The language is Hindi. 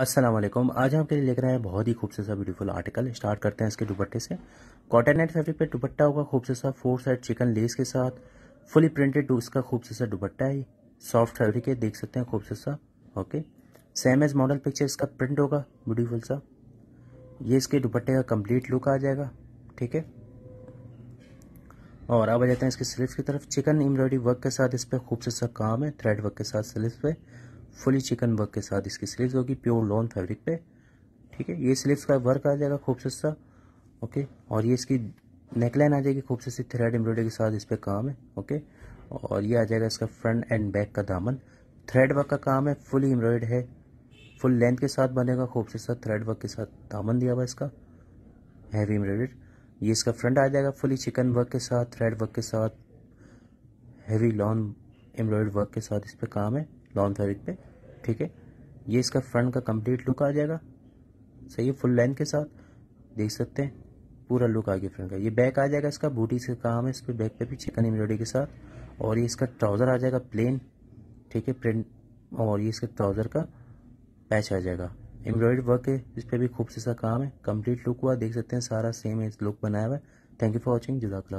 असलम आज आपके लिए लेकर आए बहुत ही खूबसूरत सा ब्यूटीफुल आर्टिकल स्टार्ट करते हैं इसके दुपट्टे से कॉटन नेट फैब्रिक पे दुपट्टा होगा खूबसूरत सा फोर साइड चिकन लेस के साथ फुली प्रिंटेड तो इसका खूबसूरत सा दुपट्टा है सॉफ्ट फैब्रिक है देख सकते हैं खूबसूरत सा okay same as model picture इसका प्रिंट होगा ब्यूटीफुल सा ये इसके दुपट्टे का कम्प्लीट लुक आ जाएगा ठीक है और अब आ जाते हैं इसके स्लीव्स की तरफ चिकन एम्ब्रॉयडरी वर्क के साथ इस पर खूबसूरत सा काम है थ्रेड वर्क के साथ स्लीव्स पे फुली चिकन वर्क के साथ इसकी स्लीव्स होगी प्योर लॉन फैब्रिक पे ठीक है ये स्लीव्स का वर्क आ जाएगा खूबसूरत सा ओके और ये इसकी नेकलाइन आ जाएगी खूबसूरत सी थ्रेड एम्ब्रॉयडरी के साथ इस पर काम है ओके और ये आ जाएगा इसका फ्रंट एंड बैक का दामन थ्रेड वर्क का काम है फुली एम्ब्रॉयड है फुल लेंथ के साथ बनेगा खूबसूरत सा थ्रेड वर्क के साथ दामन दिया हुआ इसका हैवी एम्ब्रॉयड ये इसका फ्रंट आ जाएगा फुली चिकन वर्क के साथ थ्रेड वर्क के साथ हैवी लॉन्ग एम्ब्रॉयड वर्क के साथ इस पर काम है नॉन सर्विक पे ठीक है ये इसका फ्रंट का कंप्लीट लुक आ जाएगा सही है फुल लेंथ के साथ देख सकते हैं पूरा लुक आ गया फ्रंट का ये बैक आ जाएगा इसका बूटी से काम है इस पर बैक पे भी चिकन एम्ब्रॉयडरी के साथ और ये इसका ट्राउज़र आ जाएगा प्लेन ठीक है प्रिंट और ये इसका ट्राउज़र का पैच आ जाएगा एम्ब्रॉयड वर्क है इस पर भी खूब से सा काम है कंप्लीट लुक हुआ देख सकते हैं सारा सेम लुक बनाया हुआ है थैंक यू फॉर वॉचिंग जुदाकला